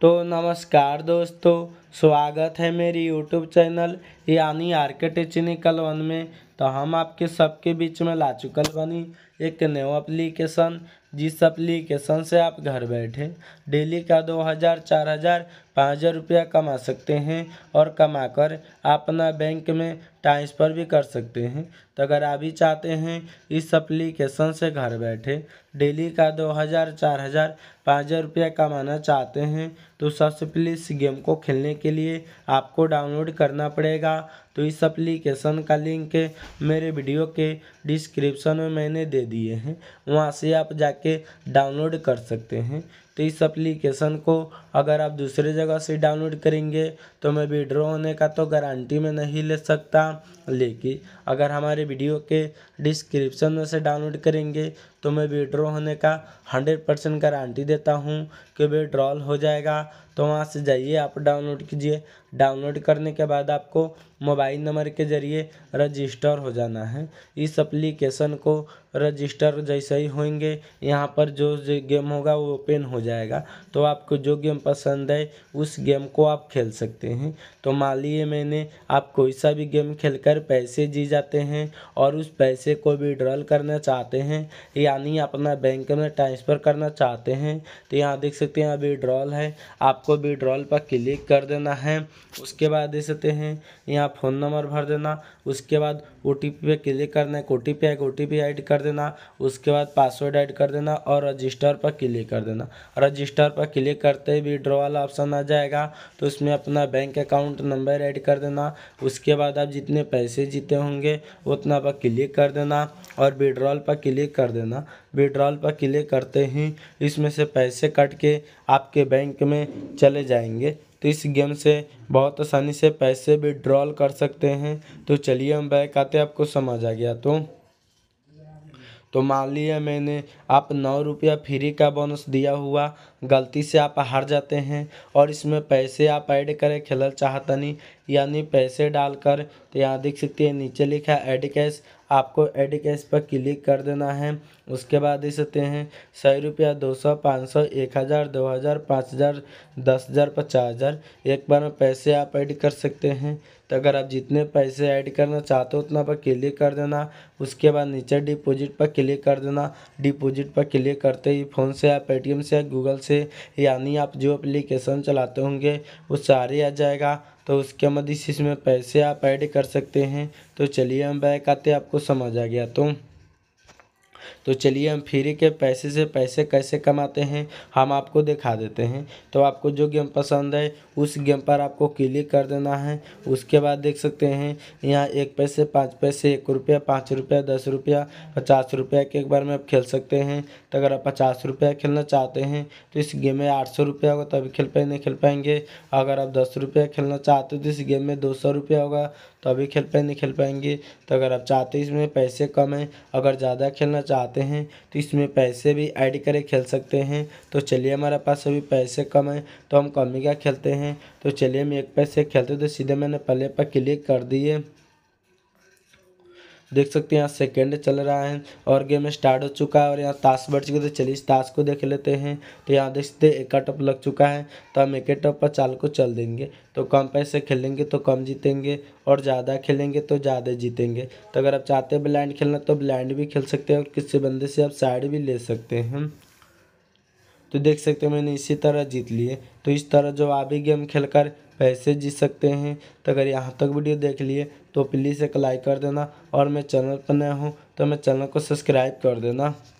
तो नमस्कार दोस्तों स्वागत है मेरी यूट्यूब चैनल यानी आर्किटेक्चनिकल वन में तो हम आपके सबके बीच में ला चुकल बनी एक न्यू अप्लीकेशन जिस अप्लीकेशन से आप घर बैठे डेली का दो हज़ार चार हज़ार पाँच हज़ार रुपया कमा सकते हैं और कमाकर आप अपना बैंक में ट्रांसफ़र भी कर सकते हैं तो अगर आप भी चाहते हैं इस अप्लीकेशन से घर बैठे डेली का दो हज़ार चार हज़ार पाँच हज़ार रुपया कमाना चाहते हैं तो सबसे पहले इस गेम को खेलने के लिए आपको डाउनलोड करना पड़ेगा तो इस अप्लीकेशन का लिंक मेरे वीडियो के डिस्क्रिप्शन में मैंने दे दिए हैं वहाँ से आप जाके डाउनलोड कर सकते हैं तो इस एप्लीकेशन को अगर आप दूसरे जगह से डाउनलोड करेंगे तो मैं विड्रॉ होने का तो गारंटी में नहीं ले सकता लेकिन अगर हमारे वीडियो के डिस्क्रिप्शन में से डाउनलोड करेंगे तो मैं विड्रॉ होने का हंड्रेड परसेंट गारंटी देता हूँ कि विड्रॉल हो जाएगा तो वहाँ से जाइए आप डाउनलोड कीजिए डाउनलोड करने के बाद आपको मोबाइल नंबर के ज़रिए रजिस्टर हो जाना है इस एप्लीकेशन को रजिस्टर जैसे ही होंगे यहाँ पर जो गेम होगा वो ओपन हो जाएगा तो आपको जो गेम पसंद है उस गेम को आप खेल सकते हैं तो मान लिए मैंने आप कोई सा भी गेम खेल कर पैसे जी जाते हैं और उस पैसे को विड्रॉल करना चाहते हैं यानी अपना बैंक में ट्रांसफ़र करना चाहते हैं तो यहाँ देख सकते हैं विड्रॉल है आपको विड्रॉल पर क्लिक कर देना है उसके बाद देख सकते हैं यहाँ फ़ोन नंबर भर देना उसके बाद ओ टी पी पे क्लिक करना है ओ टी पी आई ओ टी पी एड कर कर देना उसके बाद पासवर्ड ऐड कर देना और रजिस्टर पर क्लिक कर देना रजिस्टर पर क्लिक करते ही विड्रॉ वाला ऑप्शन आ जाएगा तो उसमें अपना बैंक अकाउंट नंबर ऐड कर देना उसके बाद आप जितने पैसे जीते होंगे उतना पर क्लिक कर देना और विड्रॉल पर क्लिक कर देना विड्रॉल पर क्लिक करते ही इसमें से पैसे कट के आपके बैंक में चले जाएंगे तो इस गेम से बहुत आसानी से पैसे विड्रॉल कर सकते हैं तो चलिए हम बैक आते आपको समझ आ गया तो तो मान लिया मैंने आप नौ रुपया फ्री का बोनस दिया हुआ गलती से आप हार जाते हैं और इसमें पैसे आप ऐड करें खेल चाहता नहीं यानी पैसे डालकर तो यहाँ देख सकते हैं नीचे लिखा है एड कैश आपको एड कैश पर क्लिक कर देना है उसके बाद देख सकते हैं सौ रुपया दो सौ पाँच सौ एक हज़ार दो हज़ार पाँच हज़ार दस हज़ार पचास हज़ार एक बार में पैसे आप ऐड कर सकते हैं तो अगर आप जितने पैसे ऐड करना चाहते हो उतना पर क्लिक कर देना उसके बाद नीचे डिपॉजिट पर क्लिक कर देना डिपॉजिट पर क्लिक करते ही फ़ोन से या पेटीएम से या गूगल से यानी आप जो अप्लीकेशन चलाते होंगे वो सारे आ जाएगा तो उसके मद इसमें पैसे आप ऐड कर सकते हैं तो चलिए हम बैक आते आपको समझ आ गया तो तो चलिए हम फ्री के पैसे से पैसे कैसे कमाते हैं हम आपको दिखा देते हैं तो आपको जो गेम पसंद है उस गेम पर आपको क्लिक कर देना है उसके बाद देख सकते हैं यहाँ एक पैसे पाँच पैसे एक रुपया पाँच रुपया दस रुपया पचास रुपया के एक बार में आप खेल सकते हैं तो अगर आप पचास रुपया खेलना चाहते हैं तो इस गेम में आठ सौ रुपया होगा तभी खेल पाए नहीं खेल पाएंगे अगर आप दस रुपया खेलना चाहते हो तो इस गेम में दो सौ रुपया होगा तभी खेल पाए नहीं खेल पाएंगे तो अगर आप चाहते इसमें पैसे कम हैं अगर ज़्यादा खेलना चाहते चाहते हैं तो इसमें पैसे भी ऐड करके खेल सकते हैं तो चलिए हमारे पास अभी पैसे कम है तो हम कमी का खेलते हैं तो चलिए हम एक पैसे खेलते तो सीधे मैंने पहले पर क्लिक कर दिए देख सकते हैं यहाँ सेकेंड चल रहा है और गेम स्टार्ट हो चुका है और यहाँ ताश बढ़ चुके तो चलिए इस ताश को देख लेते हैं तो यहाँ देख सकते हैं एक टप लग चुका है तो हम एक टप पर चाल को चल देंगे तो कम पैसे खेलेंगे तो कम जीतेंगे और ज़्यादा खेलेंगे तो ज़्यादा जीतेंगे तो अगर आप चाहते हैं ब्लाइंड खेलना तो ब्लाइंड भी खेल सकते हैं और किसी बंदे से आप साइड भी ले सकते हैं तो देख सकते हैं मैंने इसी तरह जीत लिए तो इस तरह जो आप भी गेम खेल कर पैसे जीत सकते हैं तो अगर यहाँ तक वीडियो देख लिए तो प्लीज़ एक लाइक कर देना और मैं चैनल पर नया हूँ तो मैं चैनल को सब्सक्राइब कर देना